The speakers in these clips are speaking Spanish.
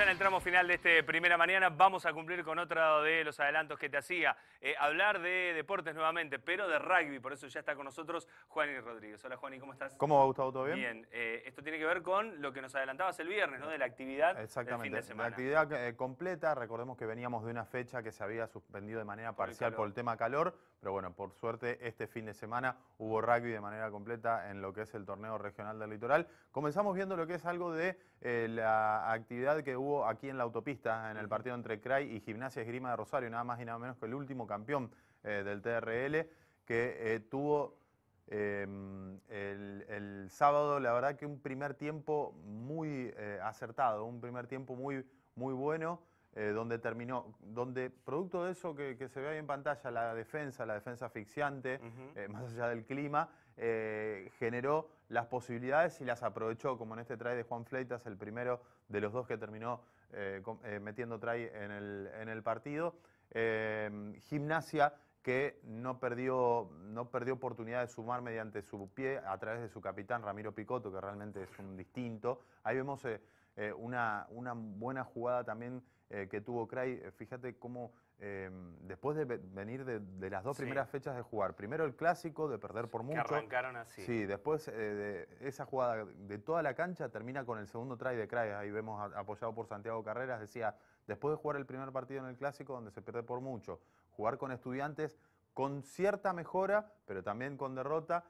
ya en el tramo final de este primera mañana, vamos a cumplir con otro de los adelantos que te hacía. Eh, hablar de deportes nuevamente, pero de rugby, por eso ya está con nosotros Juani Rodríguez. Hola Juani, ¿cómo estás? ¿Cómo va Gustavo? ¿Todo bien? Bien, eh, esto tiene que ver con lo que nos adelantabas el viernes, ¿no? De la actividad Exactamente. La actividad eh, completa, recordemos que veníamos de una fecha que se había suspendido de manera parcial por el tema calor, pero bueno, por suerte este fin de semana hubo rugby de manera completa en lo que es el torneo regional del litoral. Comenzamos viendo lo que es algo de la actividad que hubo aquí en la autopista, en el partido entre Cray y Gimnasia Esgrima de Rosario, nada más y nada menos que el último campeón eh, del TRL, que eh, tuvo em, el, el, sábado, la verdad que un primer tiempo muy eh, acertado, un primer tiempo muy, muy bueno. Eh, donde terminó, donde producto de eso que, se ve ahí en pantalla, la defensa, la defensa asfixiante, eh, más allá del clima, eh, generó las posibilidades y las aprovechó, como en este try de Juan Fleitas, el primero de los dos que terminó metiendo try en el, partido. gimnasia que no perdió, no perdió oportunidad de sumar mediante su pie a través de su capitán Ramiro Picoto, que realmente es un distinto. Ahí vemos... Eh, una, buena jugada también eh, que tuvo Cray, eh, fíjate cómo em, después de venir de, las dos primeras fechas de jugar, primero el clásico de perder por que mucho. arrancaron así. Sí, después de esa jugada de toda la cancha termina con el segundo try de Cray. Ahí vemos apoyado por Santiago Carreras. Decía, después de jugar el primer partido en el clásico donde se pierde por mucho, jugar con estudiantes con cierta mejora, pero también con derrota.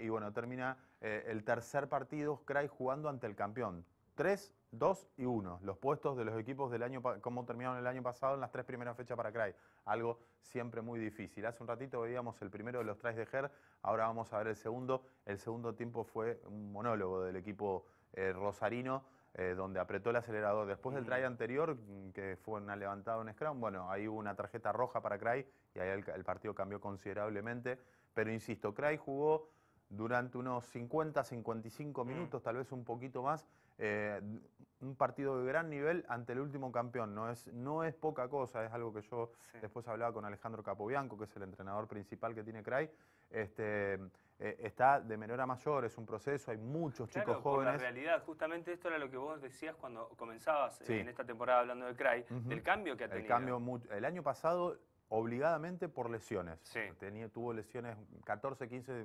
y bueno, termina el tercer partido, Cray jugando ante el campeón. Tres dos y uno, los puestos de los equipos del año, cómo terminaron el año pasado en las tres primeras fechas para Cray, algo siempre muy difícil. Hace un ratito veíamos el primero de los tries de Her, ahora vamos a ver el segundo. El segundo tiempo fue un monólogo del equipo eh, rosarino, eh, donde apretó el acelerador. Después del try mm. anterior, mm, que fue una levantada, en scrum, bueno, ahí hubo una tarjeta roja para Cray y ahí el, partido cambió considerablemente. Pero insisto, Cray jugó durante unos 50, 55 mm. minutos, tal vez un poquito más, eh, un partido de gran nivel ante el último campeón. No es, no es poca cosa, es algo que yo después hablaba con Alejandro Capobianco, que es el entrenador principal que tiene Cray. Este, eh, está de menor a mayor, es un proceso, hay muchos chicos jóvenes. En realidad, justamente esto era lo que vos decías cuando comenzabas eh, en esta temporada hablando de Cray. del cambio que ha tenido. El, cambio, el año pasado obligadamente por lesiones. Tenía, tuvo lesiones 14, 15 eh,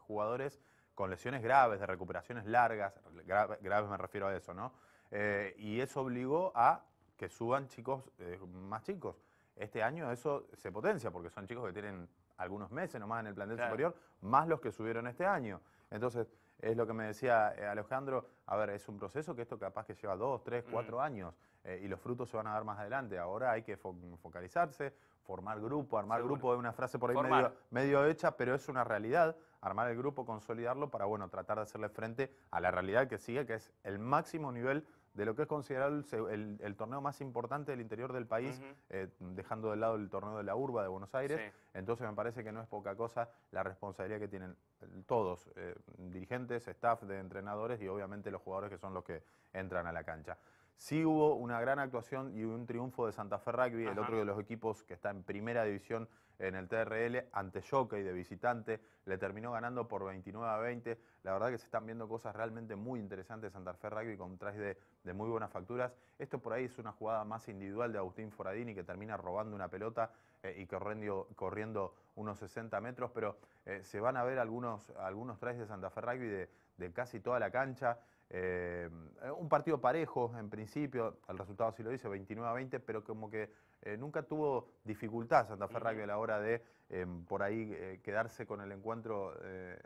jugadores con lesiones graves, de recuperaciones largas, graves me refiero a eso, ¿no? Eh, y eso obligó a que suban chicos eh, más chicos. Este año eso se potencia porque son chicos que tienen algunos meses nomás en el plantel superior, más los que subieron este año. Entonces, es lo que me decía eh, Alejandro, a ver, es un proceso que esto capaz que lleva dos, tres, cuatro mm. años y los frutos se van a dar más adelante. Ahora hay que focalizarse, formar grupo, armar grupo, es una frase por ahí medio, medio, hecha, pero es una realidad, armar el grupo, consolidarlo para, bueno, tratar de hacerle frente a la realidad que sigue, que es el máximo nivel de lo que es considerado el, torneo más importante del interior del país, eh, dejando de lado el torneo de la urba de Buenos Aires. Entonces me parece que no es poca cosa la responsabilidad que tienen eh, todos, eh, dirigentes, staff de entrenadores y obviamente los jugadores que son los que entran a la cancha. Sí hubo una gran actuación y un triunfo de Santa Fe Rugby, el otro de los equipos que está en primera división en el TRL, ante Jockey de visitante, le terminó ganando por 29 a 20. La verdad que se están viendo cosas realmente muy interesantes de Santa Fe Rugby con trajes de, de, muy buenas facturas. Esto por ahí es una jugada más individual de Agustín Foradini que termina robando una pelota eh, y corriendo, unos 60 metros, pero eh, se van a ver algunos, algunos trajes de Santa Fe Rugby de casi toda la cancha. Eh, un partido parejo en principio, el resultado sí lo dice, 29 a 20, pero como que eh, nunca tuvo dificultad Santa Fe a la hora de eh, por ahí quedarse con el encuentro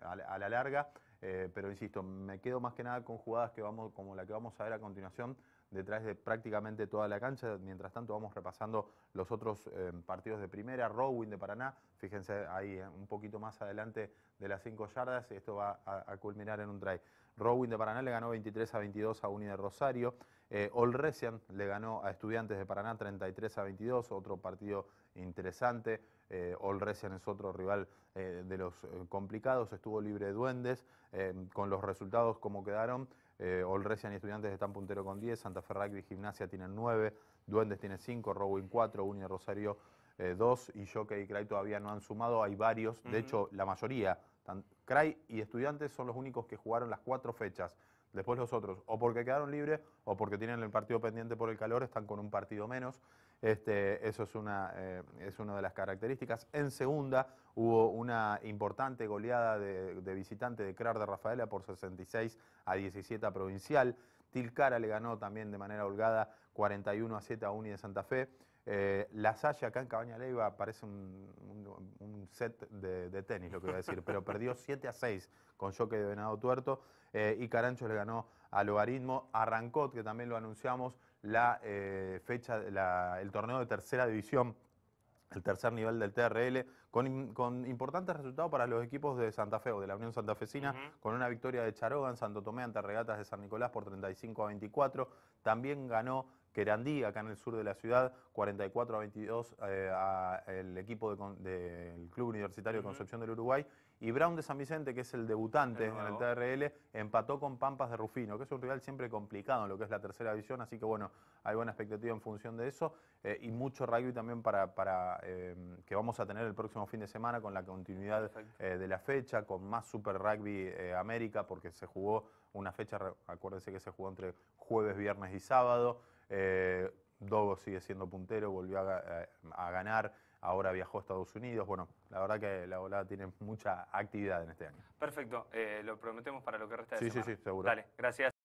a, la larga. pero insisto, me quedo más que nada con jugadas que vamos, como la que vamos a ver a continuación detrás de prácticamente toda la cancha. Mientras tanto vamos repasando los otros partidos de primera, Rowing de Paraná, fíjense ahí un poquito más adelante de las 5 yardas, esto va a, a culminar en un try. Rowing de Paraná le ganó 23 a 22 a Uni de Rosario. Eh, Olresian le ganó a Estudiantes de Paraná 33 a 22, otro partido interesante. Eh, Olresian es otro rival eh, de los eh, complicados, estuvo libre de duendes. Eh, con los resultados como quedaron, Olresian y Estudiantes están puntero con 10, Santa Fe y Gimnasia tienen 9, Duendes tiene 5, Rowing 4, Uni de Rosario 2 y Jockey y Cray todavía no han sumado. Hay varios, de hecho la mayoría Cray y Estudiantes son los únicos que jugaron las cuatro fechas. Después los otros, o porque quedaron libres, o porque tienen el partido pendiente por el calor, están con un partido menos. Este, eso es una, eh, es una de las características. En segunda hubo una importante goleada de, de visitante de Crar de Rafaela por 66 a 17 a Provincial. Tilcara le ganó también de manera holgada 41 a 7 a Uni de Santa Fe. Eh, la Salle acá en Cabaña Leiva parece un, set de, tenis, lo que voy a decir, pero perdió 7 a 6 con choque de Venado Tuerto eh, y Carancho le ganó al Logaritmo. Arrancot, que también lo anunciamos, la eh, fecha, el torneo de tercera división el tercer nivel del TRL, con, importantes resultados para los equipos de Santa Fe o de la Unión Santafesina, con una victoria de Charoga en Santo Tomé ante Regatas de San Nicolás por 35 a 24. También ganó Querandí, acá en el sur de la ciudad, 44 a 22 eh, al equipo del Club Universitario Concepción del Uruguay. Y Brown de San Vicente, que es el debutante en el TRL, empató con Pampas de Rufino, que es un rival siempre complicado en lo que es la tercera división, así que bueno, hay buena expectativa en función de eso. Eh, y mucho rugby también para, em, que vamos a tener el próximo fin de semana con la continuidad eh, de la fecha, con más Super Rugby América, porque se jugó una fecha, acuérdense que se jugó entre jueves, viernes y sábado. Eh, Dogo sigue siendo puntero, volvió a, ganar, ahora viajó a Estados Unidos. Bueno, la verdad que la volada tiene mucha actividad en este año. Perfecto, eh, lo prometemos para lo que resta de sí, semana. Sí, sí, seguro. Dale, gracias.